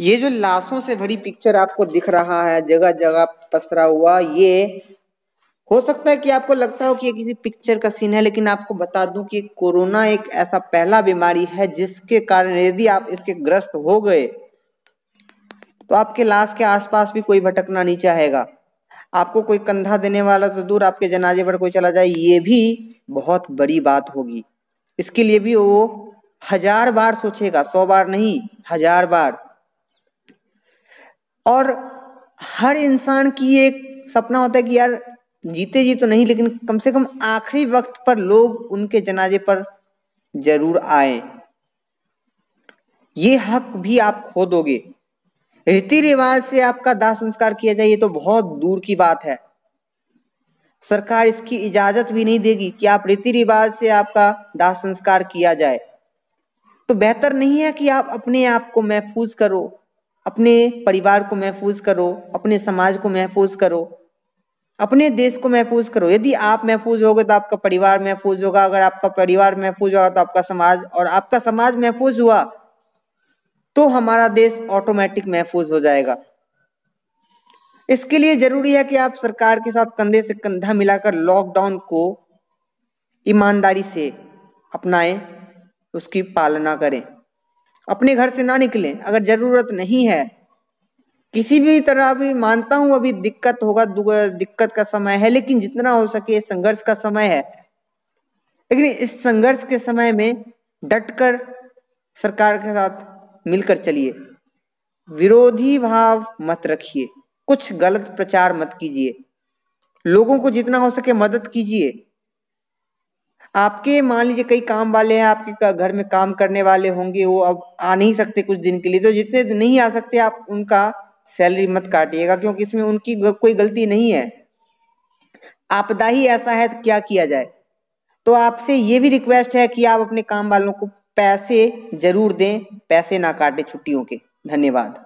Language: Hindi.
ये जो लाशों से भरी पिक्चर आपको दिख रहा है जगह जगह पसरा हुआ ये हो सकता है कि आपको लगता हो कि ये किसी पिक्चर का सीन है लेकिन आपको बता दूं कि कोरोना एक ऐसा पहला बीमारी है जिसके कारण यदि आप इसके ग्रस्त हो गए तो आपके लाश के आसपास भी कोई भटकना नहीं चाहेगा आपको कोई कंधा देने वाला तो दूर आपके जनाजे पर कोई चला जाए ये भी बहुत बड़ी बात होगी इसके लिए भी वो हजार बार सोचेगा सौ बार नहीं हजार बार और हर इंसान की एक सपना होता है कि यार जीते जी तो नहीं लेकिन कम से कम आखिरी वक्त पर लोग उनके जनाजे पर जरूर आए ये हक भी आप खो दोगे रीति रिवाज से आपका दाह संस्कार किया जाए ये तो बहुत दूर की बात है सरकार इसकी इजाजत भी नहीं देगी कि आप रीति रिवाज से आपका दाह संस्कार किया जाए तो बेहतर नहीं है कि आप अपने आप को महफूज करो अपने परिवार को महफूज करो अपने समाज को महफूज करो अपने देश को महफूज करो यदि आप महफूज होगे तो आपका परिवार महफूज होगा अगर आपका परिवार महफूज होगा तो आपका समाज और आपका समाज महफूज हुआ तो हमारा देश ऑटोमेटिक महफूज हो जाएगा इसके लिए जरूरी है कि आप सरकार के साथ कंधे से कंधा मिलाकर लॉकडाउन को ईमानदारी से अपनाएं उसकी पालना करें अपने घर से ना निकले अगर ज़रूरत नहीं है किसी भी तरह भी मानता हूं अभी दिक्कत होगा दिक्कत का समय है लेकिन जितना हो सके संघर्ष का समय है लेकिन इस संघर्ष के समय में डटकर सरकार के साथ मिलकर चलिए विरोधी भाव मत रखिए कुछ गलत प्रचार मत कीजिए लोगों को जितना हो सके मदद कीजिए आपके मान लीजिए कई काम वाले हैं आपके घर में काम करने वाले होंगे वो अब आ नहीं सकते कुछ दिन के लिए तो जितने नहीं आ सकते आप उनका सैलरी मत काटिएगा क्योंकि इसमें उनकी कोई गलती नहीं है आपदा ही ऐसा है तो क्या किया जाए तो आपसे ये भी रिक्वेस्ट है कि आप अपने काम वालों को पैसे जरूर दें पैसे ना काटें छुट्टियों के धन्यवाद